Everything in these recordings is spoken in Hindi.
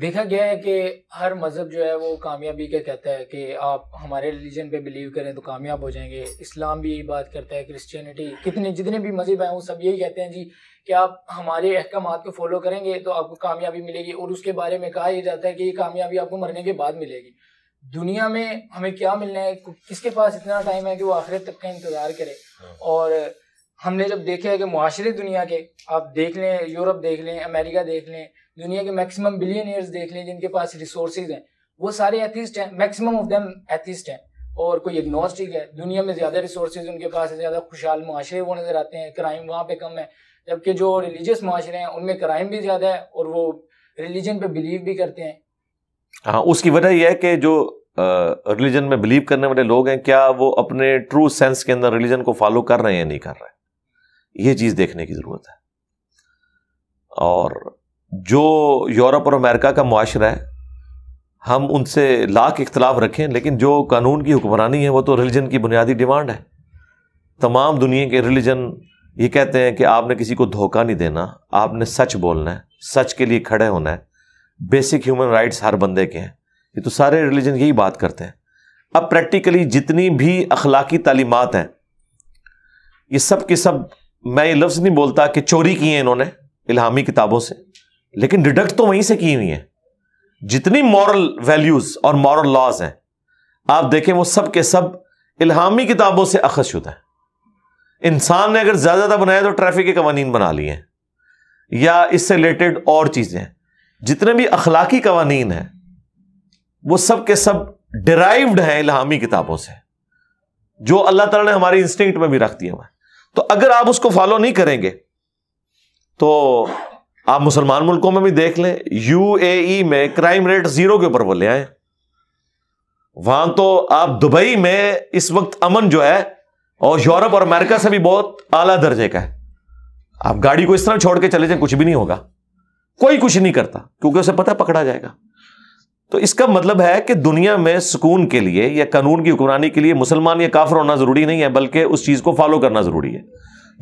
देखा गया है कि हर मज़हब जो है वो कामयाबी का कहता है कि आप हमारे रिलीजन पे बिलीव करें तो कामयाब हो जाएंगे इस्लाम भी यही बात करता है क्रिश्चियनिटी कितने जितने भी मज़हब हैं वो सब यही कहते हैं जी कि आप हमारे अहकाम को फॉलो करेंगे तो आपको कामयाबी मिलेगी और उसके बारे में कहा यह जाता है कि ये कामयाबी आपको मरने के बाद मिलेगी दुनिया में हमें क्या मिलना है किसके पास इतना टाइम है कि वो आखिरत तक का इंतज़ार करे हाँ। और हमने जब देखे है कि माशरे दुनिया के आप देख लें यूरोप देख लें अमेरिका देख लें दुनिया के मैक्सिमम बिलियनियर्स देख लें जिनके पास रिसोर्सेज हैं वो सारे एथिस्ट हैं मैक्सिमम ऑफ देम एथिस्ट हैं और कोई एग्नोस्टिक है दुनिया में ज़्यादा रिसोर्सेज उनके पास है ज़्यादा खुशहाल माशरे वो नज़र आते हैं क्राइम वहाँ पे कम है जबकि जो रिलीजियस माशरे हैं उनमें क्राइम भी ज़्यादा है और वो रिलीजन पर बिलीव भी करते हैं हाँ उसकी वजह यह है कि जो रिलीजन में बिलीव करने वाले लोग हैं क्या वो अपने ट्रू सेंस के अंदर रिलीजन को फॉलो कर रहे हैं या नहीं कर रहे ये चीज़ देखने की ज़रूरत है और जो यूरोप और अमेरिका का माशरा है हम उनसे लाख इख्तलाफ रखें लेकिन जो कानून की हुक्मरानी है वो तो रिलीजन की बुनियादी डिमांड है तमाम दुनिया के रिलीजन ये कहते हैं कि आपने किसी को धोखा नहीं देना आपने सच बोलना है सच के लिए खड़े होना है बेसिक ह्यूमन राइट्स हर बंदे के हैं ये तो सारे रिलीजन यही बात करते हैं अब प्रैक्टिकली जितनी भी अखलाकी तालीमत हैं ये सब के सब मैं ये लफ्ज़ नहीं बोलता कि चोरी की है इन्होंने इलामी किताबों से लेकिन डिडक्ट तो वहीं से की हुई है जितनी मॉरल वैल्यूज़ और मॉरल लॉज हैं आप देखें वो सब के सब इल्हामी किताबों से अखजशुदा है इंसान ने अगर ज़्यादा ज़्यादा बनाया तो ट्रैफिक के कवानीन बना लिए हैं या इससे रिलेटेड और चीज़ें जितने भी अखलाकी कवानीन हैं वो सब के सब डिराइव्ड हैं इल्हामी किताबों से जो अल्लाह ताला ने हमारे इंस्टिंक्ट में भी रख दिया हुआ है तो अगर आप उसको फॉलो नहीं करेंगे तो आप मुसलमान मुल्कों में भी देख लें यूएई e में क्राइम रेट जीरो के ऊपर बोले आए वहां तो आप दुबई में इस वक्त अमन जो है और यूरोप और अमेरिका से भी बहुत आला दर्जे का है आप गाड़ी को इस तरह छोड़ के चले जाए कुछ भी नहीं होगा कोई कुछ नहीं करता क्योंकि उसे पता पकड़ा जाएगा तो इसका मतलब है कि दुनिया में सुकून के लिए या कानून की हुक्मरानी के लिए मुसलमान या काफर होना ज़रूरी नहीं है बल्कि उस चीज़ को फॉलो करना ज़रूरी है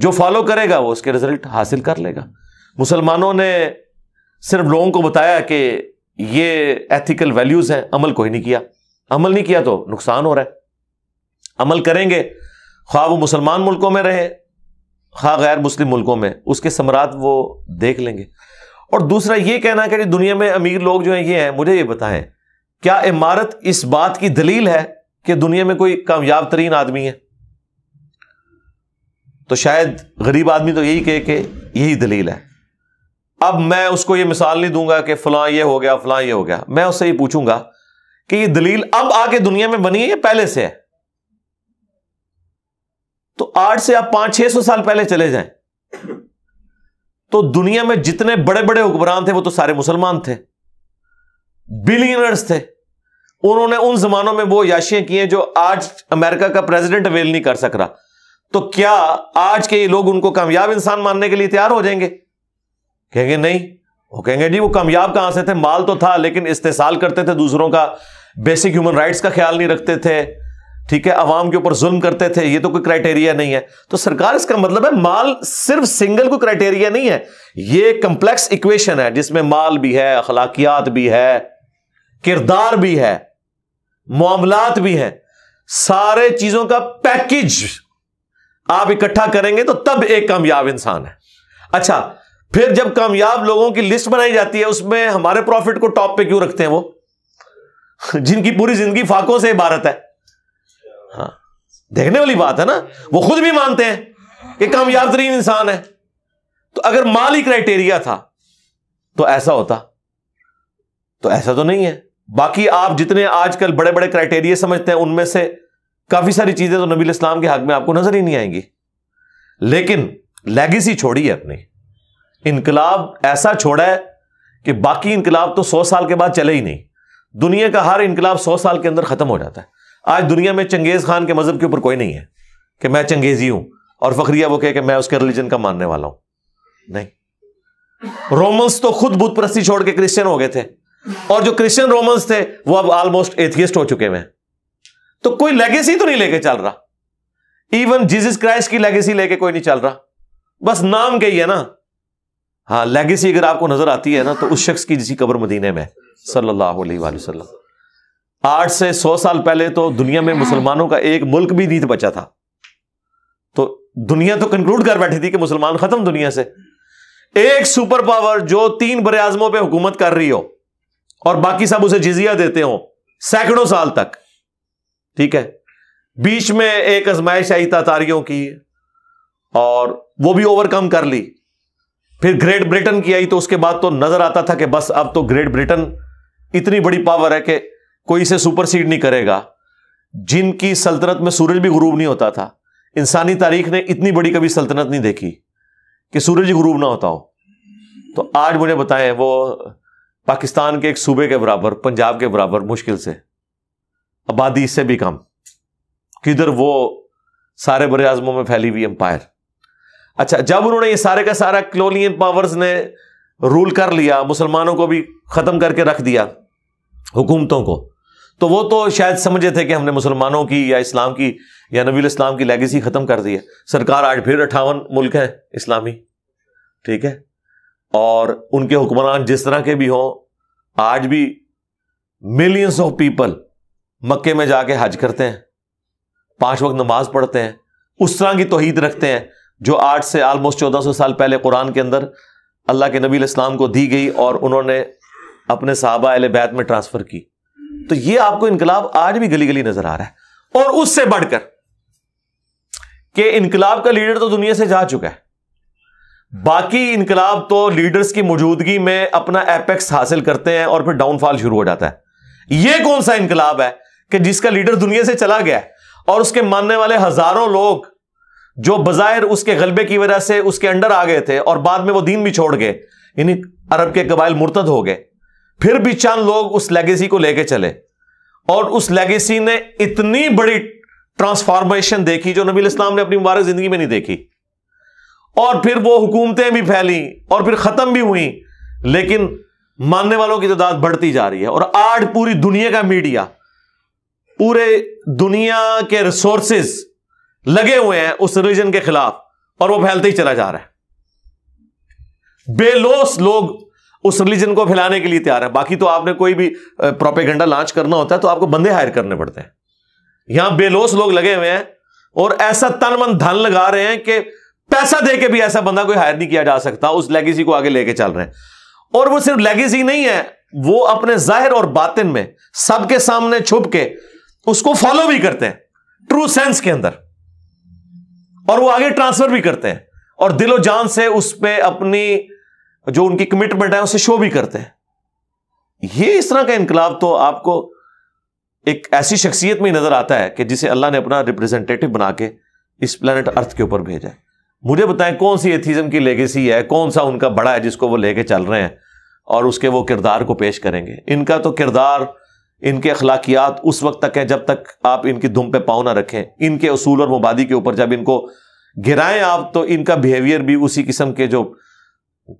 जो फॉलो करेगा वो उसके रिजल्ट हासिल कर लेगा मुसलमानों ने सिर्फ लोगों को बताया कि ये एथिकल वैल्यूज़ हैं अमल कोई नहीं किया अमल नहीं किया तो नुकसान हो रहा है अमल करेंगे खा वो मुसलमान मुल्कों में रहे खा गैर मुस्लिम मुल्कों में उसके समरात वो देख लेंगे और दूसरा ये कहना कि दुनिया में अमीर लोग जो हैं ये हैं मुझे ये बताएं क्या इमारत इस बात की दलील है कि दुनिया में कोई कामयाब तरीन आदमी है तो शायद गरीब आदमी तो यही कहे कि यही दलील है अब मैं उसको ये मिसाल नहीं दूंगा कि फलां ये हो गया फलां ये हो गया मैं उससे ये पूछूंगा कि ये दलील अब आके दुनिया में बनी है या पहले से है तो आठ से आप पांच छह सौ साल पहले चले जाएं तो दुनिया में जितने बड़े बड़े हुक्मरान थे वो तो सारे मुसलमान थे बिलियनर्स थे उन्होंने उन जमानों में वो याशियां की हैं जो आज अमेरिका का प्रेसिडेंट अवेल नहीं कर सक रहा तो क्या आज के ये लोग उनको कामयाब इंसान मानने के लिए तैयार हो जाएंगे कहेंगे नहीं वो कहेंगे जी वो कामयाब कहां से थे माल तो था लेकिन इस्तेसाल करते थे दूसरों का बेसिक ह्यूमन राइट्स का ख्याल नहीं रखते थे ठीक है अवाम के ऊपर जुल्म करते थे ये तो कोई क्राइटेरिया नहीं है तो सरकार इसका मतलब है माल सिर्फ सिंगल को क्राइटेरिया नहीं है ये कंप्लेक्स इक्वेशन है जिसमें माल भी है अखलाकियात भी है किरदार भी है मामलात भी हैं सारे चीजों का पैकेज आप इकट्ठा करेंगे तो तब एक कामयाब इंसान है अच्छा फिर जब कामयाब लोगों की लिस्ट बनाई जाती है उसमें हमारे प्रॉफिट को टॉप पे क्यों रखते हैं वो जिनकी पूरी जिंदगी फाकों से इबारत है हाँ देखने वाली बात है ना वो खुद भी मानते हैं कि कामयाब तरीन इंसान है तो अगर माल ही क्राइटेरिया था तो ऐसा होता तो ऐसा तो नहीं है बाकी आप जितने आजकल बड़े बड़े क्राइटेरिया समझते हैं उनमें से काफी सारी चीजें तो नबी इस्लाम के हक में आपको नजर ही नहीं आएंगी लेकिन लेगेसी छोड़ी है अपनी इनकलाब ऐसा छोड़ा है कि बाकी इनकलाब तो सौ साल के बाद चले ही नहीं दुनिया का हर इनकलाब सौ साल के अंदर खत्म हो जाता है आज दुनिया में चंगेज खान के मजहब के ऊपर कोई नहीं है कि मैं चंगेजी हूं और फकरिया वो कहे कि मैं उसके रिलीजन का मानने वाला हूं नहीं रोमन्स तो खुद बुत परस्ती छोड़ के क्रिश्चियन हो गए थे और जो क्रिश्चियन रोमन्स थे वो अब ऑलमोस्ट एथियस्ट हो चुके हुए हैं तो कोई लेगेसी तो नहीं लेके चल रहा इवन जीसस क्राइस्ट की लेगेसी लेके कोई नहीं चल रहा बस नाम के ही है ना हाँ लेगेसी अगर आपको नजर आती है ना तो उस शख्स की जिसकी कब्र मदीने में सल्लल्लाहु अलैहि वसल्लम आठ से सौ साल पहले तो दुनिया में मुसलमानों का एक मुल्क भी नहीं बचा था तो दुनिया तो कंक्लूड कर बैठी थी कि मुसलमान खत्म दुनिया से एक सुपर पावर जो तीन बर आजमों पर हुकूमत कर रही हो और बाकी सब उसे जिजिया देते हो सैकड़ों साल तक ठीक है बीच में एक आजमाइश आई तातारियों की और वो भी ओवरकम कर ली फिर ग्रेट ब्रिटेन की आई तो उसके बाद तो नजर आता था कि बस अब तो ग्रेट ब्रिटेन इतनी बड़ी पावर है कि कोई इसे सुपरसीड नहीं करेगा जिनकी सल्तनत में सूरज भी गुरूब नहीं होता था इंसानी तारीख ने इतनी बड़ी कभी सल्तनत नहीं देखी कि सूरज गुरूब ना होता हो तो आज मुझे बताएं वो पाकिस्तान के एक सूबे के बराबर पंजाब के बराबर मुश्किल से आबादी इससे भी कम किधर वो सारे बड़े आजमों में फैली हुई एम्पायर अच्छा जब उन्होंने ये सारे का सारा क्लोनियन पावर्स ने रूल कर लिया मुसलमानों को भी खत्म करके रख दिया हुकूमतों को तो वो तो शायद समझे थे कि हमने मुसलमानों की या इस्लाम की या नबी इस्लाम की लेगेसी ख़त्म कर दी है सरकार आज फिर अट्ठावन मुल्क है इस्लामी ठीक है और उनके हुक्मरान जिस तरह के भी हों आज भी मिलियंस ऑफ पीपल मक्के में जाके हज करते हैं पांच वक्त नमाज पढ़ते हैं उस तरह की तोहीद रखते हैं जो आठ से आलमोस्ट चौदह सौ साल पहले कुरान के अंदर अल्लाह के नबी इस्लाम को दी गई और उन्होंने अपने साहबा अल बैत में ट्रांसफ़र की तो ये आपको इनकलाब आज भी गली गली नजर आ रहा है और उससे बढ़कर कि इनकलाब का लीडर तो दुनिया से जा चुका है बाकी इनकलाब तो लीडर्स की मौजूदगी में अपना एपेक्स हासिल करते हैं और फिर डाउनफॉल शुरू हो जाता है यह कौन सा इनकलाब है कि जिसका लीडर दुनिया से चला गया और उसके मानने वाले हजारों लोग जो बजायर उसके गलबे की वजह से उसके अंडर आ गए थे और बाद में वो दीन भी छोड़ गए यानी अरब के कबाइल मुर्तद हो गए फिर भी चंद लोग उस लेगेसी को लेके चले और उस लेगेसी ने इतनी बड़ी ट्रांसफॉर्मेशन देखी जो नबी इस्लाम ने अपनी मुबारक जिंदगी में नहीं देखी और फिर वो हुकूमतें भी फैली और फिर खत्म भी हुई लेकिन मानने वालों की तादाद बढ़ती जा रही है और आज पूरी दुनिया का मीडिया पूरे दुनिया के रिसोर्सेज लगे हुए हैं उस रिलीजन के खिलाफ और वो फैलते ही चला जा रहा है बेलोस लोग उस रिलीजन को फैलाने के लिए तैयार है बाकी तो आपने कोई भी प्रोपेगेंडा लॉन्च करना होता है तो आपको बंदे हायर करने पड़ते हैं यहां बेलोस लोग लगे हुए हैं और ऐसा तन मन धन लगा रहे हैं कि पैसा दे के भी ऐसा बंदा कोई हायर नहीं किया जा सकता उस लेगेसी को आगे लेके चल रहे हैं और वो सिर्फ लेगेसी नहीं है वो अपने जाहिर और बातिन में सबके सामने छुप के उसको फॉलो भी करते हैं ट्रू सेंस के अंदर और वो आगे ट्रांसफर भी करते हैं और दिलो जान से उस पर अपनी जो उनकी कमिटमेंट है उसे शो भी करते हैं ये इस तरह का इनकलाब तो आपको एक ऐसी शख्सियत में ही नजर आता है कि जिसे अल्लाह ने अपना रिप्रेजेंटेटिव बना के इस प्लानट अर्थ के ऊपर भेजा है मुझे बताएं कौन सी एथिज्म की लेगेसी है कौन सा उनका बड़ा है जिसको वो लेके चल रहे हैं और उसके वो किरदार को पेश करेंगे इनका तो किरदार इनके अखलाकियात उस वक्त तक है जब तक आप इनकी धुम पे पाँव ना रखें इनके असूल और मुबादी के ऊपर जब इनको गिराएं आप तो इनका बिहेवियर भी उसी किस्म के जो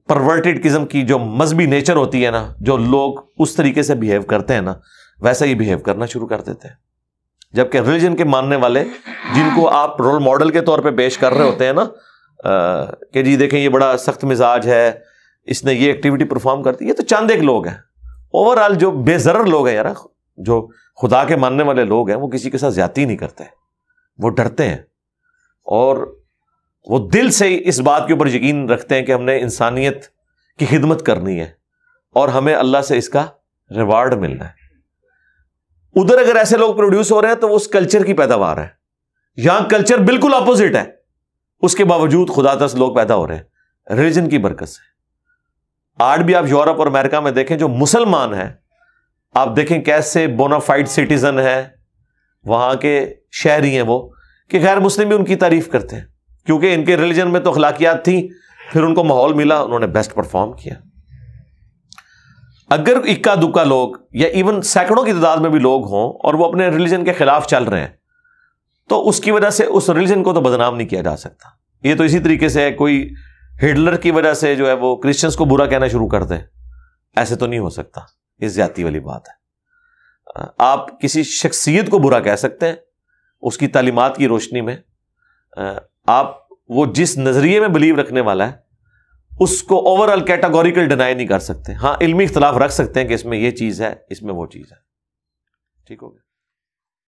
परवर्टेड किस्म की जो मजहबी नेचर होती है ना जो लोग उस तरीके से बिहेव करते हैं ना वैसा ही बिहेव करना शुरू कर देते हैं जबकि रिलीजन के मानने वाले जिनको आप रोल मॉडल के तौर पे पेश कर रहे होते हैं ना कि जी देखें ये बड़ा सख्त मिजाज है इसने ये एक्टिविटी परफॉर्म करती ये तो चंद एक लोग हैं ओवरऑल जो बेजर लोग हैं यार जो खुदा के मानने वाले लोग हैं वो किसी के साथ ज्यादा नहीं करते वो डरते हैं और वो दिल से इस बात के ऊपर यकीन रखते हैं कि हमने इंसानियत की खिदमत करनी है और हमें अल्लाह से इसका रिवार्ड मिलना है उधर अगर ऐसे लोग प्रोड्यूस हो रहे हैं तो उस कल्चर की पैदावार है यहां कल्चर बिल्कुल अपोजिट है उसके बावजूद खुदा तस लोग पैदा हो रहे हैं रिलीजन की बरकत से आज भी आप यूरोप और अमेरिका में देखें जो मुसलमान हैं आप देखें कैसे बोनाफाइड सिटीजन है वहां के शहरी हैं वो कि गैर मुस्लिम भी उनकी तारीफ करते हैं क्योंकि इनके रिलीजन में तो अखलाकियात थी फिर उनको माहौल मिला उन्होंने बेस्ट परफॉर्म किया अगर इक्का दुक्का लोग या इवन सैकड़ों की तादाद में भी लोग हों और वो अपने रिलीजन के खिलाफ चल रहे हैं तो उसकी वजह से उस रिलीजन को तो बदनाम नहीं किया जा सकता ये तो इसी तरीके से है कोई हिटलर की वजह से जो है वो क्रिश्चियंस को बुरा कहना शुरू कर दें ऐसे तो नहीं हो सकता ये ज्यादा वाली बात है आप किसी शख्सियत को बुरा कह सकते हैं उसकी तालीमत की रोशनी में आप वो जिस नज़रिए में बिलीव रखने वाला है उसको ओवरऑल कैटागोरिकल डिनाई नहीं कर सकते हाँ इलमी इख्तलाफ रख सकते हैं कि इसमें ये चीज़ है इसमें वो चीज़ है ठीक हो गया